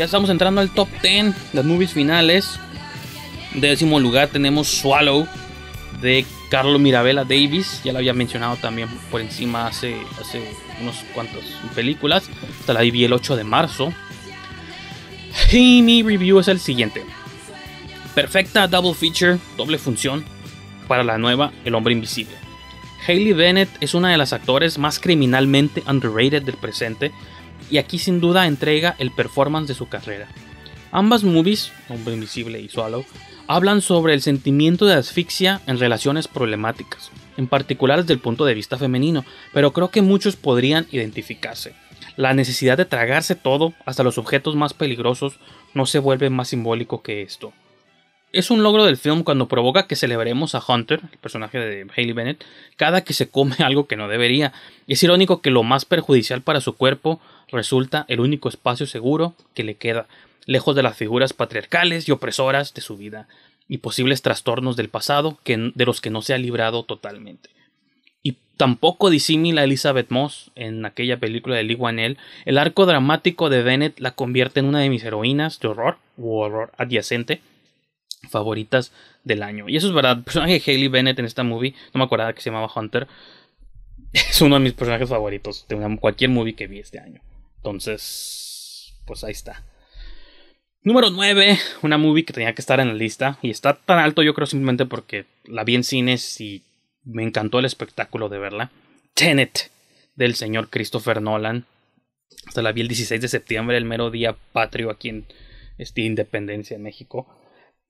Ya estamos entrando al top 10 las movies finales. De décimo lugar tenemos Swallow de Carlo Mirabella Davis. Ya lo había mencionado también por encima hace, hace unos cuantos películas. Hasta la vi el 8 de marzo. Y mi review es el siguiente. Perfecta double feature, doble función para la nueva El Hombre Invisible. Hayley Bennett es una de las actores más criminalmente underrated del presente y aquí sin duda entrega el performance de su carrera. Ambas movies, Hombre Invisible y Swallow, hablan sobre el sentimiento de asfixia en relaciones problemáticas, en particular desde el punto de vista femenino, pero creo que muchos podrían identificarse. La necesidad de tragarse todo, hasta los objetos más peligrosos, no se vuelve más simbólico que esto. Es un logro del film cuando provoca que celebremos a Hunter, el personaje de Haley Bennett, cada que se come algo que no debería. Es irónico que lo más perjudicial para su cuerpo resulta el único espacio seguro que le queda, lejos de las figuras patriarcales y opresoras de su vida y posibles trastornos del pasado que, de los que no se ha librado totalmente. Y tampoco disimila a Elizabeth Moss en aquella película de Lee Wanell, el arco dramático de Bennett la convierte en una de mis heroínas de horror o horror adyacente favoritas del año. Y eso es verdad. El personaje de Hayley Bennett en esta movie, no me acordaba que se llamaba Hunter, es uno de mis personajes favoritos de cualquier movie que vi este año. Entonces, pues ahí está. Número 9, una movie que tenía que estar en la lista y está tan alto yo creo simplemente porque la vi en cines y me encantó el espectáculo de verla. Tenet del señor Christopher Nolan. Hasta la vi el 16 de septiembre, el mero día patrio aquí en este, Independencia de México.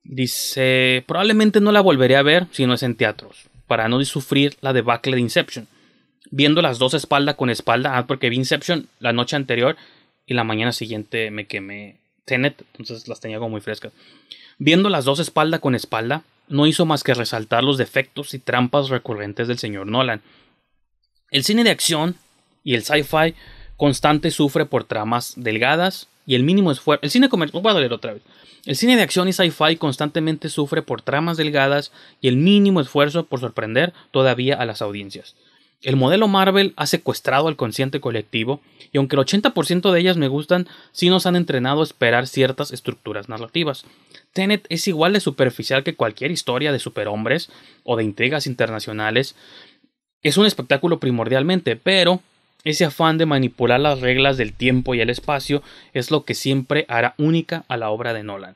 Dice, probablemente no la volveré a ver si no es en teatros, para no sufrir la debacle de Inception. Viendo las dos espaldas con espalda, ah, porque vi Inception la noche anterior y la mañana siguiente me quemé Tenet, entonces las tenía como muy frescas. Viendo las dos espaldas con espalda, no hizo más que resaltar los defectos y trampas recurrentes del señor Nolan. El cine de acción y el sci-fi constante sufre por tramas delgadas y el mínimo esfuerzo. El cine a otra vez. El cine de acción y sci-fi constantemente sufre por tramas delgadas y el mínimo esfuerzo por sorprender todavía a las audiencias. El modelo Marvel ha secuestrado al consciente colectivo y aunque el 80% de ellas me gustan, sí nos han entrenado a esperar ciertas estructuras narrativas. Tenet es igual de superficial que cualquier historia de superhombres o de intrigas internacionales. Es un espectáculo primordialmente, pero ese afán de manipular las reglas del tiempo y el espacio es lo que siempre hará única a la obra de Nolan,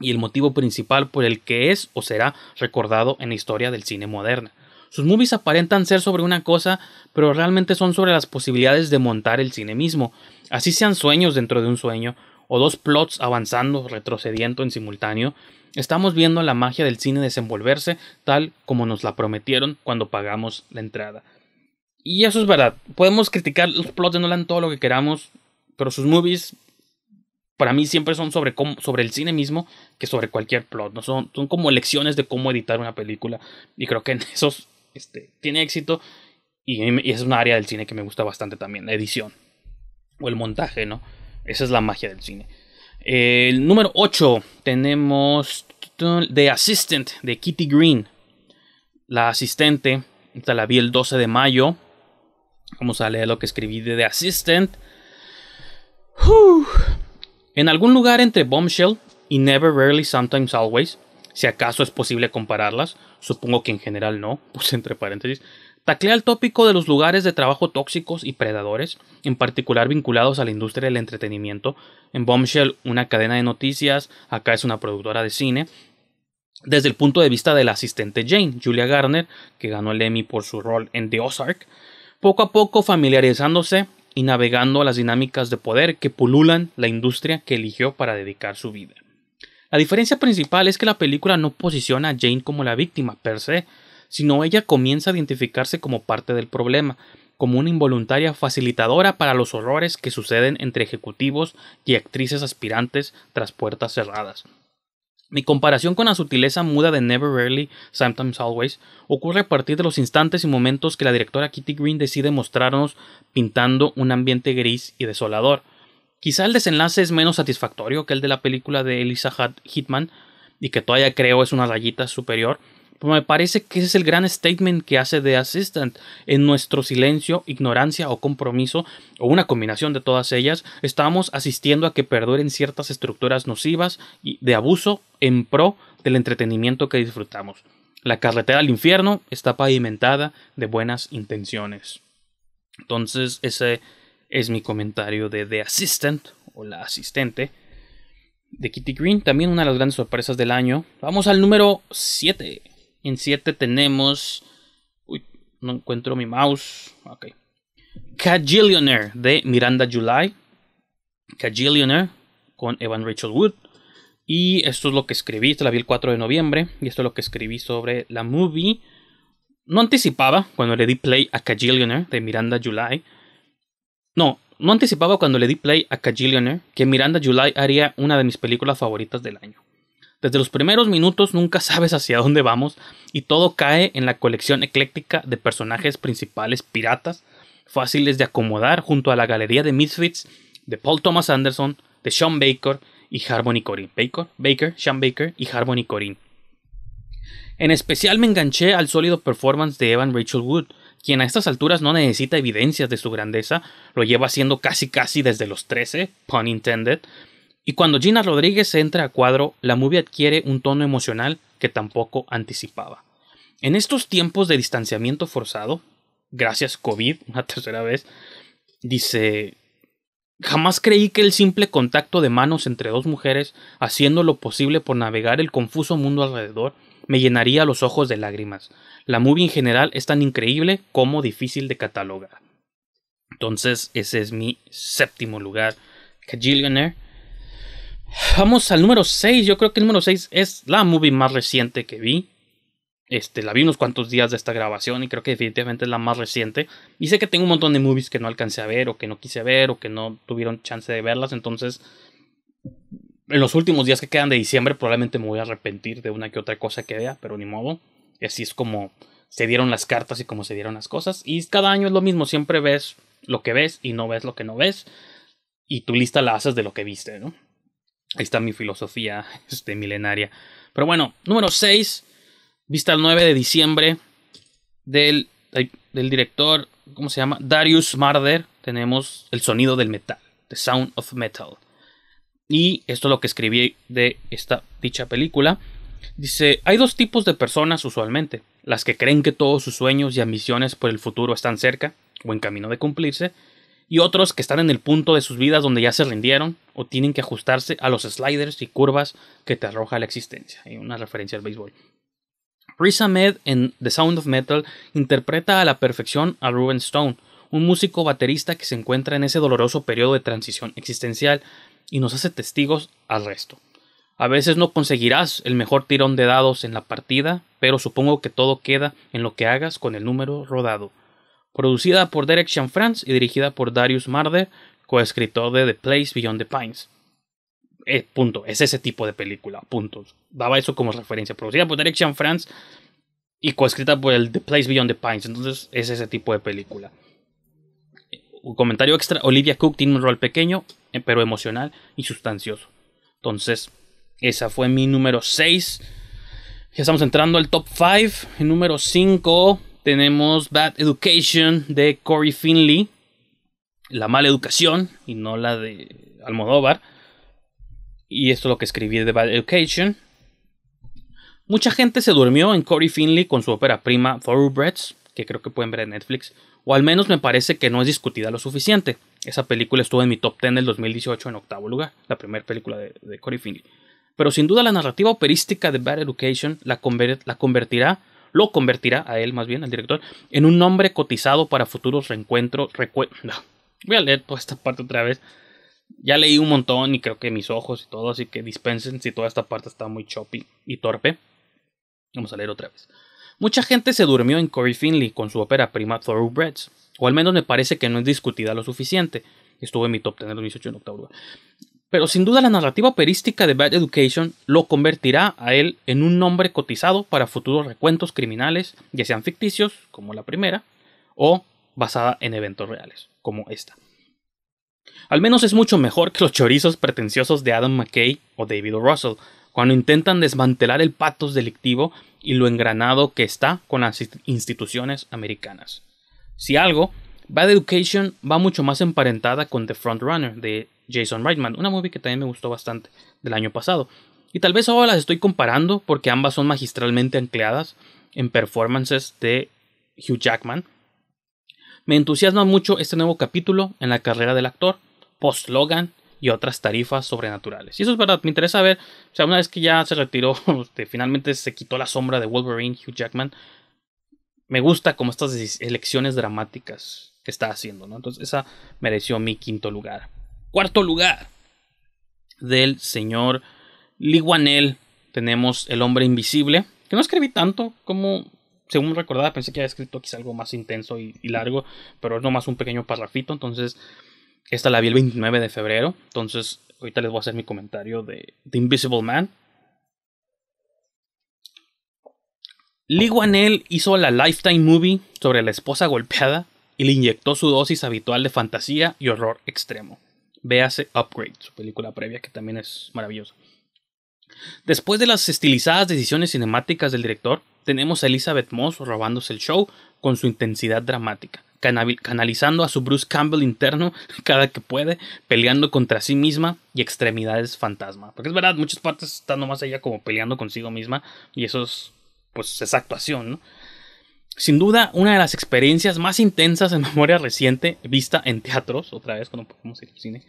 y el motivo principal por el que es o será recordado en la historia del cine moderno. Sus movies aparentan ser sobre una cosa, pero realmente son sobre las posibilidades de montar el cine mismo, así sean sueños dentro de un sueño, o dos plots avanzando, retrocediendo en simultáneo, estamos viendo la magia del cine desenvolverse tal como nos la prometieron cuando pagamos la entrada. Y eso es verdad. Podemos criticar los plots de Nolan todo lo que queramos, pero sus movies para mí siempre son sobre, sobre el cine mismo que sobre cualquier plot. ¿no? Son, son como lecciones de cómo editar una película. Y creo que en esos este, tiene éxito. Y, es una área del cine que me gusta bastante también, la edición. O el montaje, ¿no? Esa es la magia del cine. el número 8 tenemos The Assistant de Kitty Green. La asistente, esta la vi el 12 de mayo Vamos a leer lo que escribí de The Assistant. En algún lugar entre Bombshell y Never Rarely Sometimes Always, si acaso es posible compararlas, supongo que en general no, pues entre paréntesis, taclea el tópico de los lugares de trabajo tóxicos y predadores, en particular vinculados a la industria del entretenimiento. En Bombshell, una cadena de noticias, acá es una productora de cine, desde el punto de vista de la asistente Jane, Julia Garner, que ganó el Emmy por su rol en The Ozark, poco a poco familiarizándose y navegando las dinámicas de poder que pululan la industria que eligió para dedicar su vida. La diferencia principal es que la película no posiciona a Jane como la víctima per se, sino ella comienza a identificarse como parte del problema, como una involuntaria facilitadora para los horrores que suceden entre ejecutivos y actrices aspirantes tras puertas cerradas. Mi comparación con la sutileza muda de Never Rarely, Sometimes Always ocurre a partir de los instantes y momentos que la directora Kitty Green decide mostrarnos pintando un ambiente gris y desolador. Quizá el desenlace es menos satisfactorio que el de la película de Elisa Hitman, y que todavía creo es una rayita superior, pues me parece que ese es el gran statement que hace The Assistant. En nuestro silencio, ignorancia o compromiso, o una combinación de todas ellas, estamos asistiendo a que perduren ciertas estructuras nocivas y de abuso en pro del entretenimiento que disfrutamos. La carretera al infierno está pavimentada de buenas intenciones. Entonces, ese es mi comentario de The Assistant, o la asistente, de Kitty Green, también una de las grandes sorpresas del año. Vamos al número 7. En 7 tenemos. Uy, no encuentro mi mouse. Ok. Cajillionaire de Miranda July. Cajillionaire. con Evan Rachel Wood. Y esto es lo que escribí. Esto la vi el 4 de noviembre. Y esto es lo que escribí sobre la movie. No anticipaba cuando le di play a Cajillionaire de Miranda July. No, no anticipaba cuando le di play a Cajillionaire que Miranda July haría una de mis películas favoritas del año. Desde los primeros minutos nunca sabes hacia dónde vamos y todo cae en la colección ecléctica de personajes principales piratas, fáciles de acomodar junto a la galería de Misfits de Paul Thomas Anderson, de Sean Baker y Harmony Corinne. Baker, Baker, Sean Baker y Harmony Corinne. En especial me enganché al sólido performance de Evan Rachel Wood, quien a estas alturas no necesita evidencias de su grandeza, lo lleva haciendo casi casi desde los 13, pun intended, y cuando Gina Rodríguez entra a cuadro, la movie adquiere un tono emocional que tampoco anticipaba. En estos tiempos de distanciamiento forzado, gracias COVID, una tercera vez, dice, jamás creí que el simple contacto de manos entre dos mujeres, haciendo lo posible por navegar el confuso mundo alrededor, me llenaría los ojos de lágrimas. La movie en general es tan increíble como difícil de catalogar. Entonces, ese es mi séptimo lugar. Kajillionaire Vamos al número 6. Yo creo que el número 6 es la movie más reciente que vi. Este, la vi unos cuantos días de esta grabación y creo que definitivamente es la más reciente. Y sé que tengo un montón de movies que no alcancé a ver o que no quise ver o que no tuvieron chance de verlas. Entonces, en los últimos días que quedan de diciembre probablemente me voy a arrepentir de una que otra cosa que vea, pero ni modo. Así es como se dieron las cartas y como se dieron las cosas. Y cada año es lo mismo, siempre ves lo que ves y no ves lo que no ves. Y tu lista la haces de lo que viste, ¿no? Ahí está mi filosofía este, milenaria. Pero bueno, número 6, vista el 9 de diciembre del, del director, ¿cómo se llama? Darius Marder. Tenemos El sonido del metal, The Sound of Metal. Y esto es lo que escribí de esta dicha película. Dice, hay dos tipos de personas usualmente, las que creen que todos sus sueños y ambiciones por el futuro están cerca o en camino de cumplirse, y otros que están en el punto de sus vidas donde ya se rindieron o tienen que ajustarse a los sliders y curvas que te arroja la existencia. Hay una referencia al béisbol. Riz Ahmed en The Sound of Metal interpreta a la perfección a Ruben Stone, un músico baterista que se encuentra en ese doloroso periodo de transición existencial y nos hace testigos al resto. A veces no conseguirás el mejor tirón de dados en la partida, pero supongo que todo queda en lo que hagas con el número rodado producida por Derek France y dirigida por Darius Marder, coescritor de The Place Beyond the Pines. Es, eh, punto, es ese tipo de película, punto. Daba eso como referencia, producida por Derek France y coescrita por el The Place Beyond the Pines, entonces es ese tipo de película. comentario extra, Olivia Cook tiene un rol pequeño, eh, pero emocional y sustancioso. Entonces, esa fue mi número 6. Ya estamos entrando al top 5. número 5 tenemos Bad Education de Corey Finley. La mala educación y no la de Almodóvar. Y esto es lo que escribí de Bad Education. Mucha gente se durmió en Corey Finley con su ópera prima Thoroughbreds, que creo que pueden ver en Netflix, o al menos me parece que no es discutida lo suficiente. Esa película estuvo en mi top 10 del 2018 en octavo lugar, la primera película de, Cory Corey Finley. Pero sin duda la narrativa operística de Bad Education la convertirá lo convertirá a él, más bien, al director, en un nombre cotizado para futuros reencuentros. Voy a leer toda esta parte otra vez. Ya leí un montón y creo que mis ojos y todo, así que dispensen si toda esta parte está muy choppy y torpe. Vamos a leer otra vez. Mucha gente se durmió en Corey Finley con su ópera prima Thoroughbreds, o al menos me parece que no es discutida lo suficiente. Estuvo en mi top tener 18 en octubre. Pero sin duda la narrativa operística de Bad Education lo convertirá a él en un nombre cotizado para futuros recuentos criminales, ya sean ficticios, como la primera, o basada en eventos reales, como esta. Al menos es mucho mejor que los chorizos pretenciosos de Adam McKay o David Russell, cuando intentan desmantelar el patos delictivo y lo engranado que está con las instituciones americanas. Si algo, Bad Education va mucho más emparentada con The Front Runner de Jason Reitman, una movie que también me gustó bastante del año pasado. Y tal vez ahora las estoy comparando porque ambas son magistralmente ancladas en performances de Hugh Jackman. Me entusiasma mucho este nuevo capítulo en la carrera del actor, post-Logan y otras tarifas sobrenaturales. Y eso es verdad, me interesa ver, o sea, una vez que ya se retiró, este, finalmente se quitó la sombra de Wolverine, Hugh Jackman, me gusta como estas elecciones dramáticas que está haciendo, Entonces esa mereció mi quinto lugar. Cuarto lugar del señor Liguanel tenemos El Hombre Invisible, que no escribí tanto como según recordaba, pensé que había escrito quizá algo más intenso y, largo, pero es nomás un pequeño parrafito, entonces esta la vi el 29 de febrero, entonces ahorita les voy a hacer mi comentario de The Invisible Man. Lee Wanell hizo la Lifetime Movie sobre la esposa golpeada y le inyectó su dosis habitual de fantasía y horror extremo. Véase Upgrade, su película previa, que también es maravillosa. Después de las estilizadas decisiones cinemáticas del director, tenemos a Elizabeth Moss robándose el show con su intensidad dramática, canalizando a su Bruce Campbell interno cada que puede, peleando contra sí misma y extremidades fantasma. Porque es verdad, muchas partes están nomás ella como peleando consigo misma y eso es pues esa actuación, ¿no? Sin duda, una de las experiencias más intensas en memoria reciente, vista en teatros, otra vez cuando podemos ir al cine,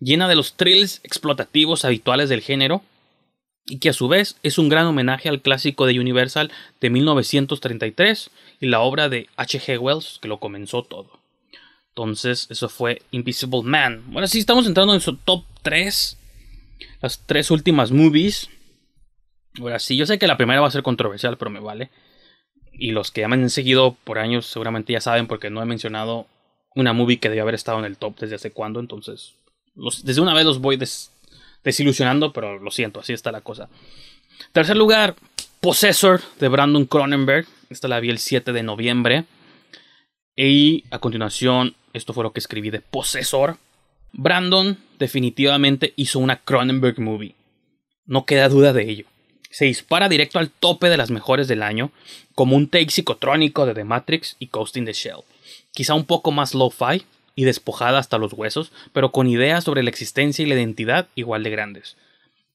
llena de los thrills explotativos habituales del género, y que a su vez es un gran homenaje al clásico de Universal de 1933 y la obra de H.G. Wells que lo comenzó todo. Entonces, eso fue Invisible Man. Bueno, sí, estamos entrando en su top 3, las tres últimas movies. Ahora sí, yo sé que la primera va a ser controversial, pero me vale y los que ya me han seguido por años seguramente ya saben porque no he mencionado una movie que debía haber estado en el top desde hace cuándo, entonces desde una vez los voy desilusionando, pero lo siento, así está la cosa. Tercer lugar, Possessor de Brandon Cronenberg, esta la vi el 7 de noviembre. Y a continuación, esto fue lo que escribí de Possessor. Brandon definitivamente hizo una Cronenberg movie. No queda duda de ello se dispara directo al tope de las mejores del año, como un take psicotrónico de The Matrix y Coasting the Shell. Quizá un poco más lo-fi y despojada hasta los huesos, pero con ideas sobre la existencia y la identidad igual de grandes.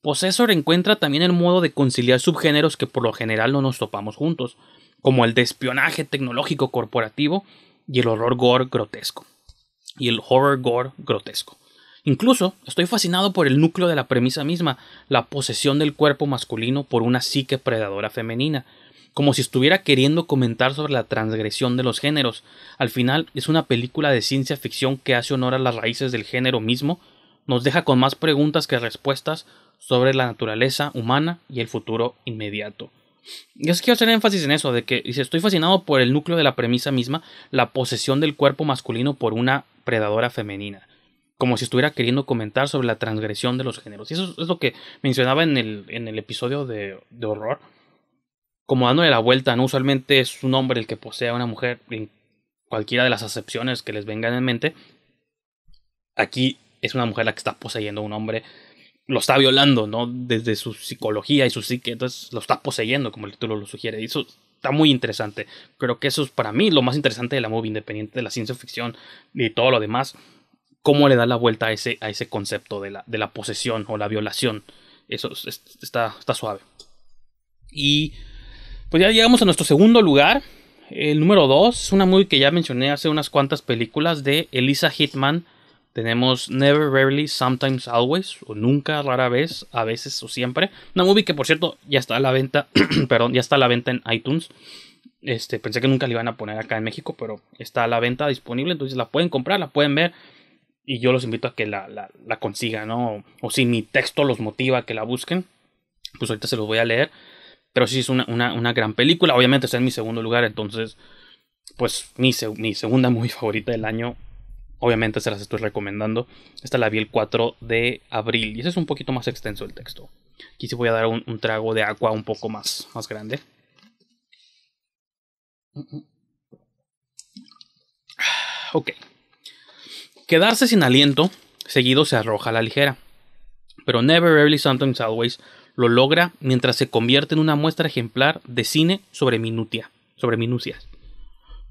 Possessor encuentra también el modo de conciliar subgéneros que por lo general no nos topamos juntos, como el de espionaje tecnológico corporativo y el horror gore grotesco. Y el horror gore grotesco. Incluso estoy fascinado por el núcleo de la premisa misma, la posesión del cuerpo masculino por una psique predadora femenina, como si estuviera queriendo comentar sobre la transgresión de los géneros. Al final es una película de ciencia ficción que hace honor a las raíces del género mismo, nos deja con más preguntas que respuestas sobre la naturaleza humana y el futuro inmediato. Yo quiero hacer énfasis en eso, de que estoy fascinado por el núcleo de la premisa misma, la posesión del cuerpo masculino por una predadora femenina como si estuviera queriendo comentar sobre la transgresión de los géneros. Y eso es lo que mencionaba en el, en el episodio de, horror. Como dándole la vuelta, ¿no? Usualmente es un hombre el que posee a una mujer en cualquiera de las acepciones que les vengan en mente. Aquí es una mujer la que está poseyendo a un hombre. Lo está violando, ¿no? Desde su psicología y su psique. Entonces lo está poseyendo, como el título lo sugiere. Y eso está muy interesante. Creo que eso es para mí lo más interesante de la movie, independiente de la ciencia ficción y todo lo demás cómo le da la vuelta a ese, a ese concepto de la, posesión o la violación. Eso está, está suave. Y pues ya llegamos a nuestro segundo lugar. El número 2 es una movie que ya mencioné hace unas cuantas películas de Elisa Hitman. Tenemos Never, Rarely, Sometimes, Always, o Nunca, Rara vez, a veces o siempre. Una movie que por cierto ya está a la venta, perdón, ya está a la venta en iTunes. Este, pensé que nunca la iban a poner acá en México, pero está a la venta disponible, entonces la pueden comprar, la pueden ver y yo los invito a que la, consigan, ¿no? O, si mi texto los motiva a que la busquen, pues ahorita se los voy a leer. Pero sí es una, gran película, obviamente está en mi segundo lugar, entonces, pues mi, mi segunda muy favorita del año, obviamente se las estoy recomendando. Esta la vi el 4 de abril y ese es un poquito más extenso el texto. Aquí sí voy a dar un, un trago de agua un poco más, más grande. Ok. Quedarse sin aliento, seguido se arroja a la ligera. Pero Never Early Something Always lo logra mientras se convierte en una muestra ejemplar de cine sobre minutia, sobre minucias.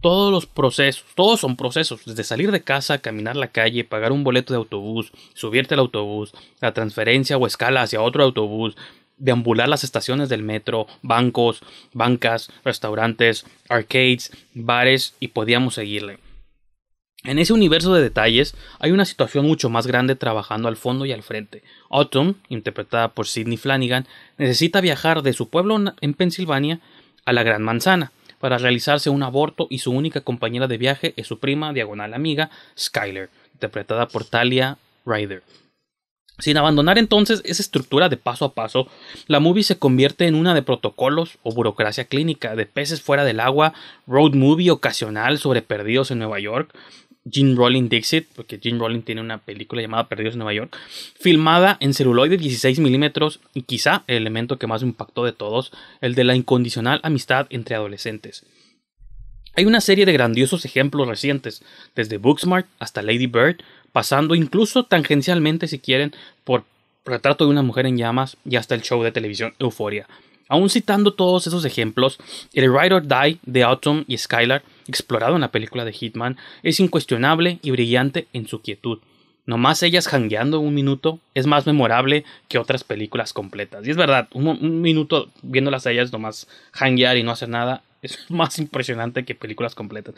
Todos los procesos, todos son procesos, desde salir de casa, caminar la calle, pagar un boleto de autobús, subirte al autobús, la transferencia o escala hacia otro autobús, deambular las estaciones del metro, bancos, bancas, restaurantes, arcades, bares y podíamos seguirle. En ese universo de detalles hay una situación mucho más grande trabajando al fondo y al frente. Autumn, interpretada por Sidney Flanagan, necesita viajar de su pueblo en Pensilvania a la Gran Manzana para realizarse un aborto y su única compañera de viaje es su prima diagonal amiga, Skyler, interpretada por Talia Ryder. Sin abandonar entonces esa estructura de paso a paso, la movie se convierte en una de protocolos o burocracia clínica, de peces fuera del agua, road movie ocasional sobre perdidos en Nueva York, Gene Rowling Dixit, porque Gene Rowling tiene una película llamada Perdidos en Nueva York, filmada en celuloide 16 milímetros y quizá el elemento que más impactó de todos, el de la incondicional amistad entre adolescentes. Hay una serie de grandiosos ejemplos recientes, desde Booksmart hasta Lady Bird, pasando incluso tangencialmente, si quieren, por Retrato de una mujer en llamas y hasta el show de televisión Euforia. Aún citando todos esos ejemplos, el Ride or Die de Autumn y Skylar explorado en la película de Hitman es incuestionable y brillante en su quietud. Nomás ellas jangueando un minuto es más memorable que otras películas completas. Y es verdad, un, minuto viéndolas a ellas nomás janguear y no hacer nada es más impresionante que películas completas.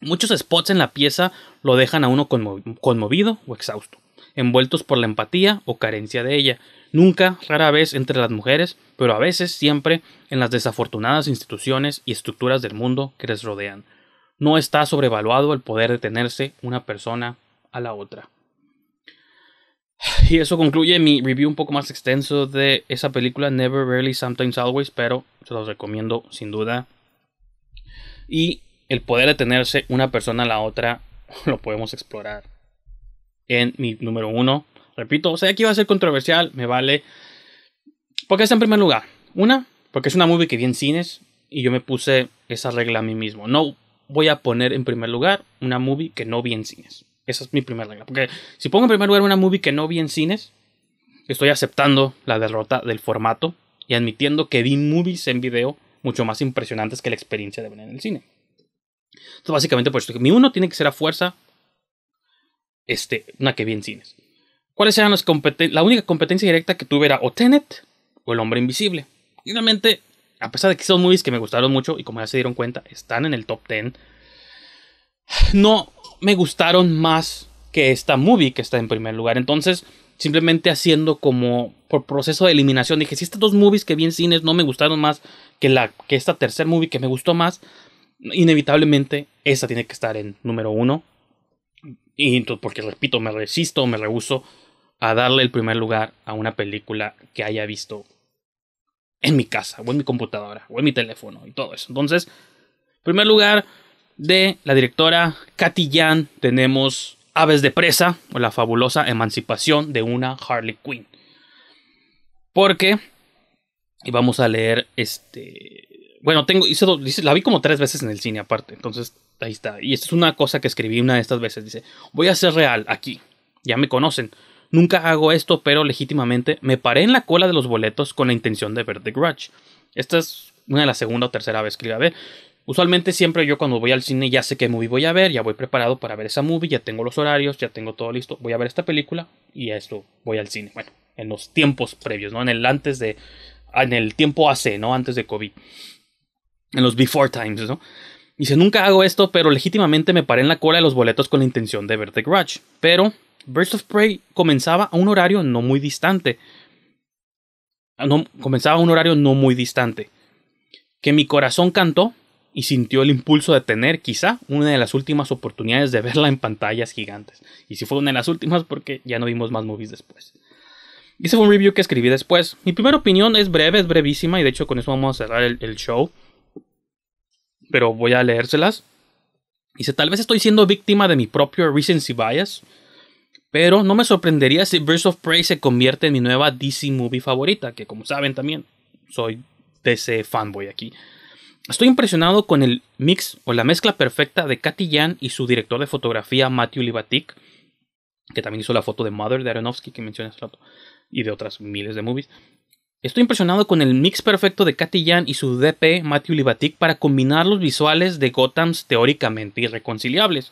Muchos spots en la pieza lo dejan a uno conmovido o exhausto, envueltos por la empatía o carencia de ella, nunca, rara vez entre las mujeres, pero a veces siempre en las desafortunadas instituciones y estructuras del mundo que les rodean. No está sobrevaluado el poder de tenerse una persona a la otra. Y eso concluye mi review un poco más extenso de esa película Never, Rarely, Sometimes, Always, pero se los recomiendo sin duda. Y el poder de tenerse una persona a la otra lo podemos explorar en mi número uno, repito, o sea, aquí va a ser controversial, me vale. Porque es en primer lugar. Una, porque es una movie que vi en cines y yo me puse esa regla a mí mismo. No voy a poner en primer lugar una movie que no vi en cines. Esa es mi primera regla. Porque si pongo en primer lugar una movie que no vi en cines, estoy aceptando la derrota del formato y admitiendo que vi movies en video mucho más impresionantes que la experiencia de ver en el cine. Entonces, básicamente, pues mi uno tiene que ser a fuerza este, una que vi en cines. ¿Cuáles eran las competencias? La única competencia directa que tuve era o Tenet o El Hombre Invisible. Y realmente, a pesar de que son movies que me gustaron mucho y como ya se dieron cuenta, están en el top 10, no me gustaron más que esta movie que está en primer lugar. Entonces, simplemente haciendo como por proceso de eliminación, dije, si estas dos movies que vi en cines no me gustaron más que, la, que esta tercer movie que me gustó más, inevitablemente esta tiene que estar en número uno. Y porque repito, me resisto, me rehuso a darle el primer lugar a una película que haya visto en mi casa, o en mi computadora, o en mi teléfono, y todo eso. Entonces, primer lugar de la directora Katy Yan tenemos Aves de Presa, o la fabulosa emancipación de una Harley Quinn. Porque, y vamos a leer este... Bueno, tengo, hice, la vi como tres veces en el cine aparte, entonces ahí está. Y esta es una cosa que escribí una de estas veces. Dice, voy a ser real aquí, ya me conocen. Nunca hago esto, pero legítimamente me paré en la cola de los boletos con la intención de ver The Grudge. Esta es una de las segunda o tercera vez que a ver. Usualmente siempre yo cuando voy al cine ya sé qué movie voy a ver, ya voy preparado para ver esa movie, ya tengo los horarios, ya tengo todo listo, voy a ver esta película y a esto voy al cine. Bueno, en los tiempos previos, ¿no? En el antes de... En el tiempo hace, ¿no? Antes de COVID. En los before times, ¿no? Dice, nunca hago esto, pero legítimamente me paré en la cola de los boletos con la intención de ver The Grudge. Pero Burst of Prey comenzaba a un horario no muy distante. Ah, no, comenzaba a un horario no muy distante. Que mi corazón cantó y sintió el impulso de tener quizá una de las últimas oportunidades de verla en pantallas gigantes. Y si fue una de las últimas porque ya no vimos más movies después. Hice un review que escribí después. Mi primera opinión es breve, es brevísima y de hecho con eso vamos a cerrar el, el show. Pero voy a leérselas. Dice, tal vez estoy siendo víctima de mi propio recency bias. Pero no me sorprendería si Birds of Prey se convierte en mi nueva DC movie favorita, que como saben también soy DC fanboy aquí. Estoy impresionado con el mix o la mezcla perfecta de Katy Yan y su director de fotografía Matthew Libatic, que también hizo la foto de Mother de Aronofsky que mencioné hace rato, y de otras miles de movies. Estoy impresionado con el mix perfecto de Katy Yan y su DP Matthew Libatic para combinar los visuales de Gothams teóricamente irreconciliables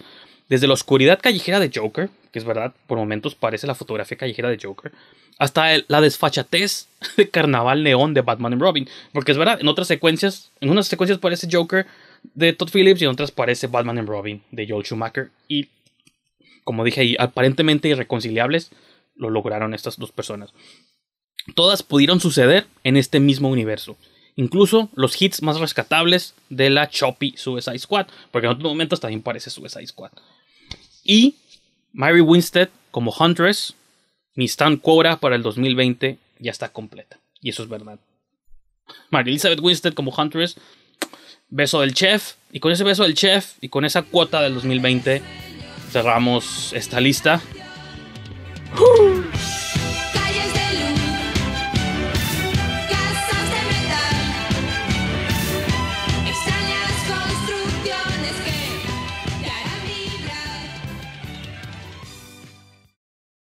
desde la oscuridad callejera de Joker, que es verdad, por momentos parece la fotografía callejera de Joker, hasta la desfachatez de Carnaval Neón de Batman y Robin. Porque es verdad, en otras secuencias, en unas secuencias parece Joker de Todd Phillips y en otras parece Batman and Robin de Joel Schumacher. Y como dije ahí, aparentemente irreconciliables, lo lograron estas dos personas. Todas pudieron suceder en este mismo universo. Incluso los hits más rescatables de la Choppy Suicide Squad, porque en otros momentos también parece Suicide Squad. Y Mary Winstead como Huntress, mi stand quota para el 2020 ya está completa. Y eso es verdad. Mary Elizabeth Winstead como Huntress, beso del chef. Y con ese beso del chef y con esa cuota del 2020 cerramos esta lista.